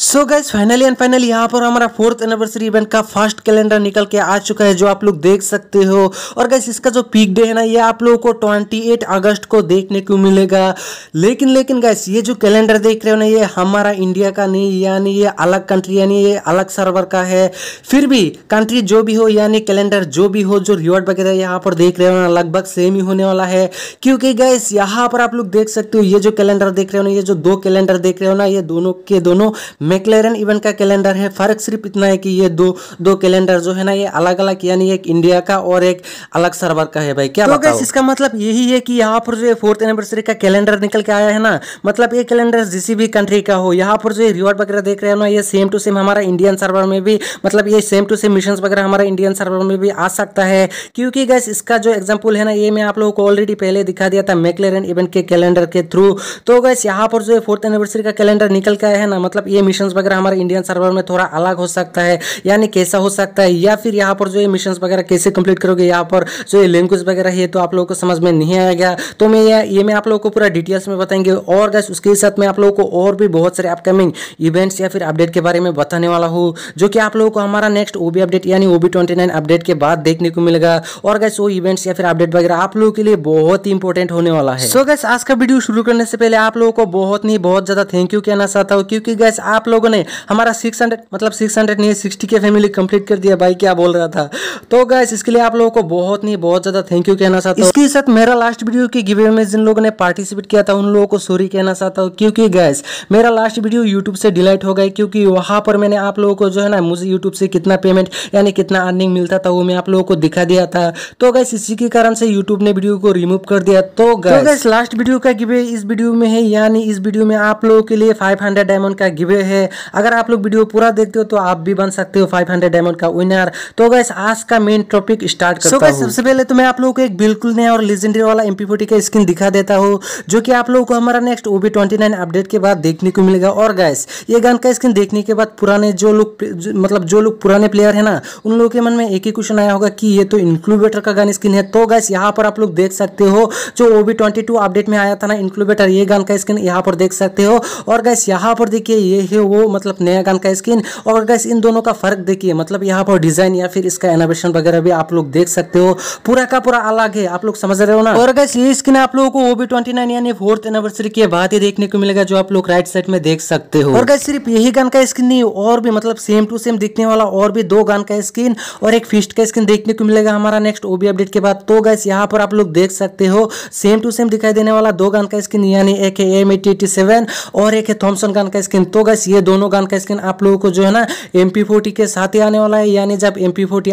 so guys finally and finally यहाँ पर हमारा फोर्थ एनिवर्सरी इवेंट का फर्स्ट कैलेंडर निकल के आ चुका है जो आप लोग देख सकते हो और गाइज इसका जो पीक डे है ना ये आप लोगों को 28 अगस्त को देखने को मिलेगा लेकिन लेकिन गाइज ये जो कैलेंडर देख रहे हो ना ये हमारा इंडिया का नहीं यानी ये अलग कंट्री यानी ये अलग सर्वर का है फिर भी कंट्री जो भी हो यानी कैलेंडर जो भी हो जो रिवॉर्ड वगैरह यहाँ पर देख रहे हो ना लगभग सेम ही होने वाला है क्योंकि गाइस यहाँ पर आप लोग देख सकते हो ये जो कैलेंडर देख रहे हो ना ये जो दो कैलेंडर देख रहे हो ना ये दोनों के दोनों मैकलेरन इवेंट का कैलेंडर है फ़र्क सिर्फ इतना है कि ये दो दो कैलेंडर जो है ना ये अलग अलग यानी एक इंडिया का और एक अलग सर्वर का है भाई क्या तो बताओ इसका मतलब यही है कि यहाँ पर जो है फोर्थ एनिवर्सरी का कैलेंडर निकल के आया है ना मतलब ये कैलेंडर जिस भी कंट्री का हो यहाँ पर जो रिवॉर्ड वगैरह देख रहे हो ना ये सेम टू सेम हमारा इंडियन सर्वर में भी मतलब ये सेम टू सेम मिशन वगैरह हमारा इंडियन सर्वर में भी आ सकता है क्योंकि गैस इसका जो एग्जाम्पल है ना ये मैं आप लोगों को ऑलरेडी पहले दिखा दिया था मैकलेरन इवेंट के कैलेंडर के थ्रू तो गैस यहाँ पर जो है फोर्थ एनिवर्सरी का कैलेंडर निकल के आया है ना मतलब ये मिशन वगैरह हमारे इंडियन सर्वर में थोड़ा अलग हो सकता है यानी कैसा हो सकता है या फिर यहाँ पर जो ये मिशन वगैरह कैसे कंप्लीट करोगे यहाँ पर जो ये लैंग्वेज वगैरह है तो आप लोगों को समझ में नहीं आया गया तो मैं ये मैं आप लोगों को पूरा डिटेल्स में बताएंगे और गैस उसके साथ मैं आप लोगों को और भी बहुत सारे अपकमिंग इवेंट्स या फिर अपडेट के बारे में बताने वाला हूँ जो कि आप लोगों को हमारा नेक्स्ट ओबी अपडेट यानी ओबी ट्वेंटी अपडेट के बाद देखने को मिलेगा और गैस वो इवेंट्स या फिर अपडेट वगैरह आप लोगों के लिए बहुत ही इंपॉर्टेंट होने वाला है सो गैस आज का वीडियो शुरू करने से पहले आप लोगों को बहुत नहीं बहुत ज्यादा थैंक यू कहना चाहता हूँ क्योंकि गैस आप आप लोगों ने हमारा सिक्स हंड्रेड मतलब सिक्स हंड्रेड नहीं सिक्सटी के फैमिली कंप्लीट कर दिया भाई क्या बोल रहा था तो गैस इसके लिए आप लोगों को बहुत नहीं बहुत ज़्यादा थैंक यू कहना चाहता हूँ इसके साथ मेरा लास्ट वीडियो की गिवे में जिन लोगों ने पार्टिसिपेट किया था उन लोगों को सॉरी कहना चाहता हूँ क्योंकि गैस मेरा लास्ट वीडियो यूट्यूब से डिलाइट हो गए क्योंकि वहां पर मैंने आप लोगों को जो है ना मुझे यूट्यूब से कितना पेमेंट यानी कितना अर्निंग मिलता था वो मैं आप लोगों को दिखा दिया था तो गैस इसी के कारण से यूट्यूब ने वीडियो को रिमूव कर दिया तो गैस लास्ट वीडियो का गिवे इस वीडियो में है यानी इस वीडियो में आप लोगों के लिए फाइव डायमंड का गिवे है है अगर आप लोग वीडियो पूरा देखते हो तो आप भी बन सकते हो 500 डायमंड का विनर तो गैस आज का मेन टॉपिक स्टार्ट करता so, सबसे पहले तो मैं आप लोगों को एक बिल्कुल नया और लेजेंडरी वाला एम का स्किन दिखा देता हूँ जो कि आप लोगों को हमारा नेक्स्ट ओबी ट्वेंटी अपडेट के बाद देखने को मिलेगा और गैस ये गन का स्किन देखने के बाद पुराने जो लोग मतलब जो लोग पुराने प्लेयर है ना उन लोगों के मन में एक ही क्वेश्चन आया होगा कि ये तो इंक्लूबेटर का गन स्किन है तो गैस यहाँ पर आप लोग देख सकते हो जो ओबी ट्वेंटी अपडेट में आया था ना इंक्लूबेटर ये गन का स्किन यहाँ पर देख सकते हो और गैस यहाँ पर देखिए ये है वो मतलब नया गान का स्किन और गैस इन दोनों का फर्क देखिए मतलब यहाँ पर डिजाइन या फिर इसका एनोवेशन वगैरह भी आप लोग देख सकते हो पूरा का पूरा अलग है आप लोग समझ रहे हो ना और गैस ये स्किन आप लोगों को वो भी ट्वेंटी यानी फोर्थ एनिवर्सरी के बाद ही देखने को मिलेगा जो आप लोग राइट साइड में देख सकते हो और गैस सिर्फ यही गान का स्किन नहीं और भी मतलब सेम टू सेम दिखने वाला और भी दो गान का स्किन और एक फिस्ट का स्किन देखने को मिलेगा हमारा नेक्स्ट ओबी अपडेट के बाद तो गैस यहाँ पर आप लोग देख सकते हो सेम टू सेम दिखाई देने वाला दो गान का स्किन यानी एक है एम और एक है थॉमसन गान का स्किन तो गैस ये दोनों गन का स्किन आप लोगों को जो है ना एम के साथ ही आने वाला है यानी जब एम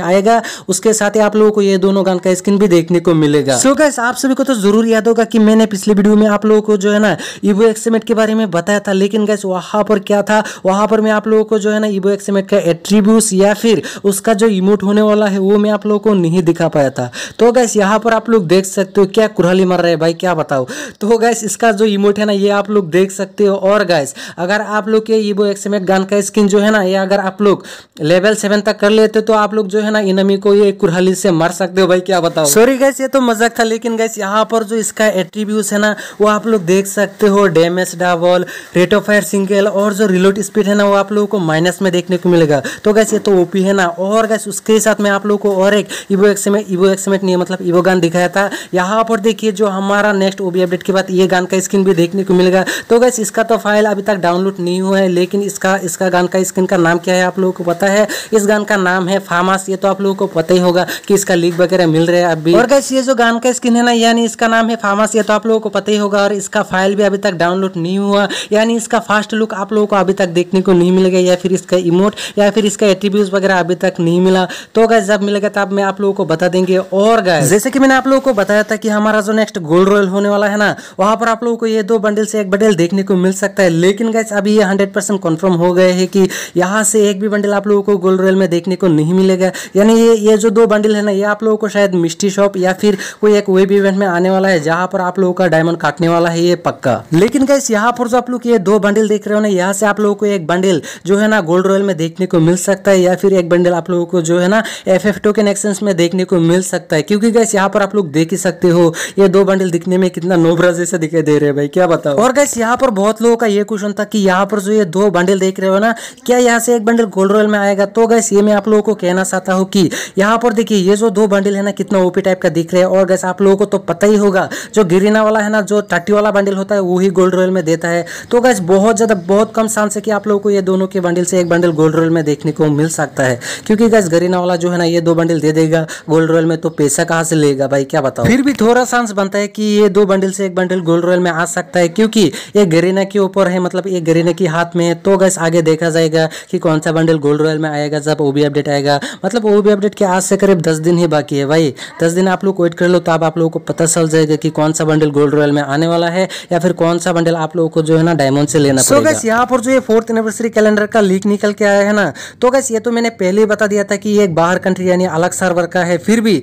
आएगा उसके साथ ही आप लोगों को ये दोनों गन का स्किन भी देखने को मिलेगा सो गैस आप सभी को तो जरूर याद होगा कि मैंने पिछले वीडियो में आप लोगों को जो है ना इवो एक्समेट के बारे में बताया था लेकिन गैस वहां पर क्या था वहां पर मैं आप लोगों को जो है ना इवो एक्समेट का एट्रीब्यूस या फिर उसका जो इमोट होने वाला है वो मैं आप लोगों को नहीं दिखा पाया था तो गैस यहाँ पर आप लोग देख सकते हो क्या कुरहाली मर रहे भाई क्या बताओ तो गैस इसका जो इमोट है ना ये आप लोग देख सकते हो और गैस अगर आप लोग के ईबो एक्समेट गन का स्किन जो है ना ये अगर आप लोग लेवल सेवन तक कर लेते तो आप लोग जो है ना इनमी को ये कुरहली से मर सकते हो भाई क्या बताओ सॉरी गैस ये तो मजाक था लेकिन गैस यहाँ पर जो इसका एट्रीब्यूट है ना वो आप लोग देख सकते हो damage double rate of fire single और जो रिलोट स्पीड है ना वो आप लोगों को माइनस में देखने को मिलेगा तो गैस ये तो ओपी है ना और गैस उसके साथ में आप लोग को और एक ईबो एक्समेट ईबो एक्समेट नहीं मतलब ईबो गान दिखाया था यहाँ पर देखिए जो हमारा नेक्स्ट ओबी अपडेट के बाद ये गान का स्किन भी देखने को मिलेगा तो गैस इसका तो फाइल अभी तक डाउनलोड नहीं हुआ है लेकिन इसका इसका गान का स्क्रीन का नाम क्या है आप लोगों को पता है इस गान का नाम है फामास ये तो आप लोगों को पता ही होगा कि इसका लीक वगैरह मिल रहा है अभी और गैस ये जो गान का स्क्रीन है ना यानी इसका नाम है फामास ये तो आप लोगों को पता ही होगा और इसका फाइल भी अभी तक डाउनलोड नहीं हुआ यानी इसका फास्ट लुक आप लोगों को अभी तक देखने को नहीं मिल गया या फिर इसका इमोट या फिर इसका एट्रीब्यूट वगैरह अभी तक नहीं मिला तो गैस जब मिलेगा तब मैं आप लोगों को बता देंगे और गैस जैसे कि मैंने आप लोगों को बताया था कि हमारा जो नेक्स्ट गोल्ड रॉयल होने वाला है ना वहां पर आप लोगों को ये दो बंडल से एक बंडल देखने को मिल सकता है लेकिन गैस अभी ये हंड्रेड परसेंट कन्फर्म हो गए हैं कि यहाँ से एक भी बंडल आप लोगों को गोल रेल में देखने को नहीं मिलेगा यानी ये ये जो दो बंडल है ना ये आप लोगों को शायद मिस्टी शॉप या फिर कोई एक वेब इवेंट में आने वाला है जहाँ पर आप लोगों का डायमंड काटने वाला है ये पक्का लेकिन गैस यहाँ पर जो आप लोग ये दो बंडल देख रहे हो ना यहाँ से आप लोगों को एक बंडल जो है ना गोल्ड रॉयल में देखने को मिल सकता है या फिर एक बंडल आप लोगों को जो है ना एफ एफ टोकन एक्सचेंज में देखने को मिल सकता है क्योंकि गैस यहाँ पर आप लोग देख ही सकते हो ये दो बंडल दिखने में कितना नोबरा जैसे दिखाई दे रहे हैं भाई क्या बताओ और गैस यहाँ पर बहुत लोगों का ये क्वेश्चन था कि यहाँ पर जो ये दो बंडल देख रहे हो ना क्या यहाँ से एक बंडल गोल्ड रॉयल में आएगा तो गैस ये मैं आप लोगों को कहना चाहता हूँ कि यहाँ पर देखिए ये जो दो बंडल है ना कितना ओपी टाइप का दिख रहे हैं और गैस आप लोगों को तो पता ही होगा जो गिरिना वाला है ना जो टट्टी वाला बंडल होता है वही गोल्ड रॉयल में देता है तो गैस बहुत ज़्यादा बहुत कम चांस है कि आप लोगों को ये दोनों के बंडल से एक बंडल गोल्ड रॉयल में देखने को मिल सकता है क्योंकि गैस गरीना वाला जो है ना ये दो बंडल दे देगा गोल्ड रॉयल में तो पैसा कहाँ से लेगा भाई क्या बताओ फिर भी थोड़ा चांस बनता है कि ये दो बंडल से एक बंडल गोल्ड रॉयल में आ सकता है क्योंकि ये गरीना के ऊपर है मतलब ये गरीना के हाथ में तो गैस आगे देखा जाएगा कि कौन सा बंडल गोल्ड रॉयल में आएगा जब ओ अपडेट आएगा मतलब ओ अपडेट के आज से करीब दस दिन ही बाकी है भाई दस दिन आप लोग वेट कर लो तो आप लोगों को पता चल जाएगा कि कौन सा बंडल गोल्ड रॉयल में आने वाला है या फिर कौन सा बंडल आप लोगों को जो है ना डायमंड से लेना so पड़ेगा यहाँ पर जो ये फोर्थ एनिवर्सरी कैलेंडर का लीक निकल के आया है ना तो गैस ये तो मैंने पहले ही बता दिया था कि ये एक बाहर कंट्री यानी अलग सर्वर का है फिर भी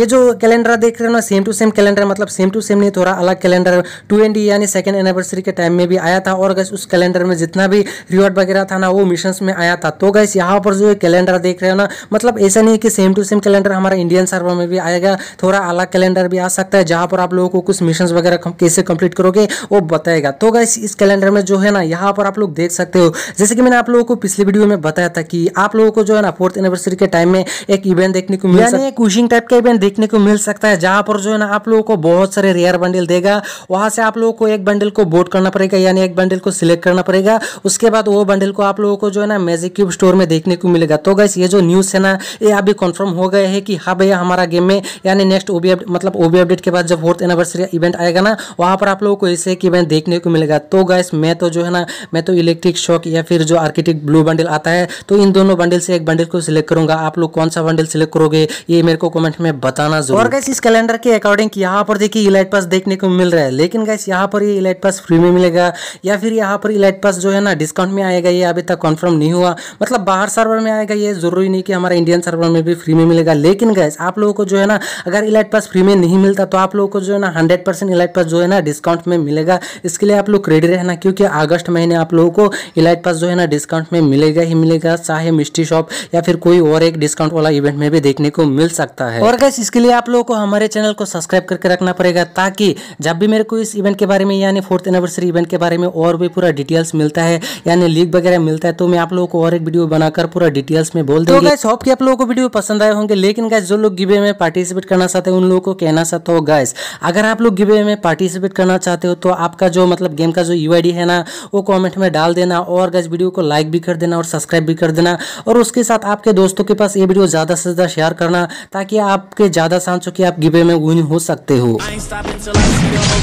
ये जो कैलेंडर देख रहे हो ना सेम टू सेम कैलेंडर मतलब सेम टू सेम नहीं थोड़ा अलग कैलेंडर टू एन यानी सेकेंड एनिवर्सरी के टाइम में भी आया था और गैस उस कैलेंडर में जितना भी भी रिवॉर्ड वगैरह था ना वो मिशन में आया था तो गैस यहाँ पर जो कैलेंडर देख रहे हो ना मतलब ऐसा नहीं है कि सेम टू सेम कैलेंडर हमारा इंडियन सर्वर में भी आएगा थोड़ा अलग कैलेंडर भी आ सकता है जहाँ पर आप लोगों को कुछ मिशन वगैरह कैसे कंप्लीट करोगे वो बताएगा तो गैस इस कैलेंडर में जो है ना यहाँ पर आप लोग देख सकते हो जैसे कि मैंने आप लोगों को पिछले वीडियो में बताया था कि आप लोगों को जो है ना फोर्थ एनिवर्सरी के टाइम में एक इवेंट देखने को मिल सकता है कुशिंग टाइप का इवेंट देखने को मिल सकता है जहाँ पर जो है ना आप लोगों को बहुत सारे रेयर बंडल देगा वहाँ से आप लोगों को एक बंडल को वोट करना पड़ेगा यानी एक बंडल को सिलेक्ट करना पड़ेगा उसके बाद वो बंडल को आप लोगों को जो है ना मैजिक क्यूब स्टोर में देखने को मिलेगा तो गैस ये जो न्यूज़ है ना ये अभी कंफर्म हो गए है कि हाँ भैया हमारा गेम में यानी नेक्स्ट ओबी मतलब ओबी अपडेट के बाद जब फोर्थ एनिवर्सरी इवेंट आएगा ना वहाँ पर आप लोगों को ऐसे एक इवेंट देखने को मिलेगा तो गैस मैं तो जो है ना मैं तो इलेक्ट्रिक शॉक या फिर जो आर्किटेक्ट ब्लू बंडल आता है तो इन दोनों बंडल से एक बंडल को सिलेक्ट करूंगा आप लोग कौन सा बंडल सिलेक्ट करोगे ये मेरे को कमेंट में बताना जरूर और गैस इस कैलेंडर के अकॉर्डिंग यहाँ पर देखिए इलाइट पास देखने को मिल रहा है लेकिन गैस यहाँ पर ये इलाइट पास फ्री में मिलेगा या फिर यहाँ पर इलाइट पास जो है ना डिस्काउंट में आएगा ये अभी तक कन्फर्म नहीं हुआ मतलब बाहर सर्वर में आएगा ये जरूरी नहीं कि हमारा इंडियन सर्वर में भी फ्री में मिलेगा लेकिन गैस आप लोगों को जो है ना अगर इलाइट पास फ्री में नहीं मिलता तो आप लोगों को जो है ना हंड्रेड परसेंट इलाइट पास जो है ना डिस्काउंट में मिलेगा इसके लिए आप लोग रेडी रहना क्योंकि अगस्त महीने आप लोगों को इलाइट पास जो है ना डिस्काउंट में मिलेगा ही मिलेगा चाहे मिस्ट्री शॉप या फिर कोई और एक डिस्काउंट वाला इवेंट में भी देखने को मिल सकता है और गैस इसके लिए आप लोगों को हमारे चैनल को सब्सक्राइब करके रखना पड़ेगा ताकि जब भी मेरे को इस इवेंट के बारे में यानी फोर्थ एनिवर्सरी इवेंट के बारे में और भी पूरा डिटेल्स मिलता है यानी लीक वगैरह मिलता है तो मैं आप लोगों को और एक वीडियो बनाकर पूरा डिटेल्स में बोल दूँ तो होप कि आप लोगों को वीडियो पसंद आए होंगे लेकिन गैस जो लोग गिवे में पार्टिसिपेट करना चाहते हैं उन लोगों को कहना चाहता हूँ गैस अगर आप लोग गिवे में पार्टिसिपेट करना चाहते हो तो आपका जो मतलब गेम का जो यू है ना वो कॉमेंट में डाल देना और गैस वीडियो को लाइक भी कर देना और सब्सक्राइब भी कर देना और उसके साथ आपके दोस्तों के पास ये वीडियो ज़्यादा से ज़्यादा शेयर करना ताकि आपके ज़्यादा चांस हो कि आप गिवे में विन हो सकते हो